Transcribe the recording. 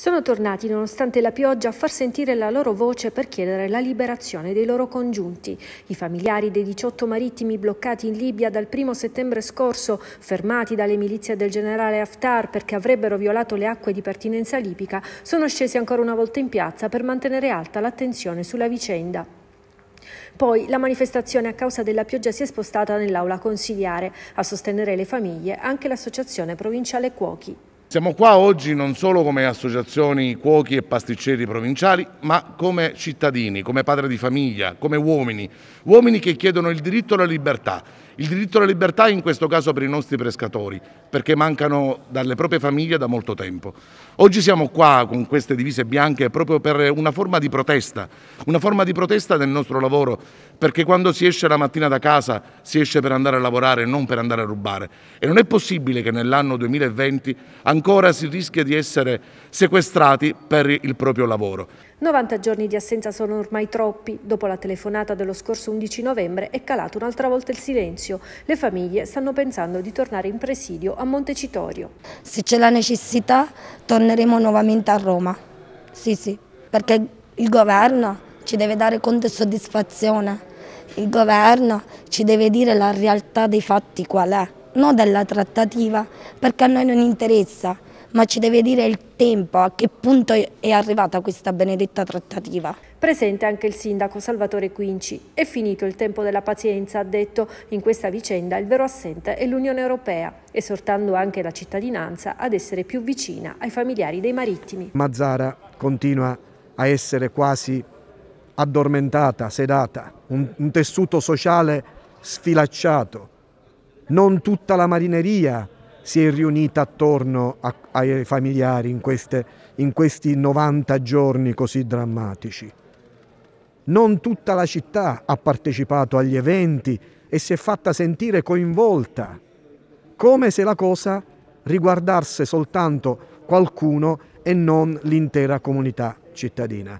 Sono tornati, nonostante la pioggia, a far sentire la loro voce per chiedere la liberazione dei loro congiunti. I familiari dei 18 marittimi bloccati in Libia dal 1 settembre scorso, fermati dalle milizie del generale Haftar perché avrebbero violato le acque di pertinenza libica, sono scesi ancora una volta in piazza per mantenere alta l'attenzione sulla vicenda. Poi la manifestazione a causa della pioggia si è spostata nell'aula consiliare. A sostenere le famiglie anche l'associazione provinciale Cuochi. Siamo qua oggi non solo come associazioni cuochi e pasticceri provinciali, ma come cittadini, come padri di famiglia, come uomini, uomini che chiedono il diritto alla libertà. Il diritto alla libertà in questo caso per i nostri pescatori, perché mancano dalle proprie famiglie da molto tempo. Oggi siamo qua con queste divise bianche proprio per una forma di protesta, una forma di protesta del nostro lavoro, perché quando si esce la mattina da casa si esce per andare a lavorare, non per andare a rubare. E non è possibile che nell'anno 2020 ancora si rischia di essere sequestrati per il proprio lavoro. 90 giorni di assenza sono ormai troppi. Dopo la telefonata dello scorso 11 novembre è calato un'altra volta il silenzio. Le famiglie stanno pensando di tornare in presidio a Montecitorio. Se c'è la necessità torneremo nuovamente a Roma. Sì, sì, perché il governo ci deve dare conto e soddisfazione. Il governo ci deve dire la realtà dei fatti qual è non della trattativa, perché a noi non interessa, ma ci deve dire il tempo, a che punto è arrivata questa benedetta trattativa. Presente anche il sindaco Salvatore Quinci. È finito il tempo della pazienza, ha detto. In questa vicenda il vero assente è l'Unione Europea, esortando anche la cittadinanza ad essere più vicina ai familiari dei marittimi. Mazzara continua a essere quasi addormentata, sedata, un, un tessuto sociale sfilacciato non tutta la marineria si è riunita attorno a, ai familiari in, queste, in questi 90 giorni così drammatici. Non tutta la città ha partecipato agli eventi e si è fatta sentire coinvolta, come se la cosa riguardasse soltanto qualcuno e non l'intera comunità cittadina.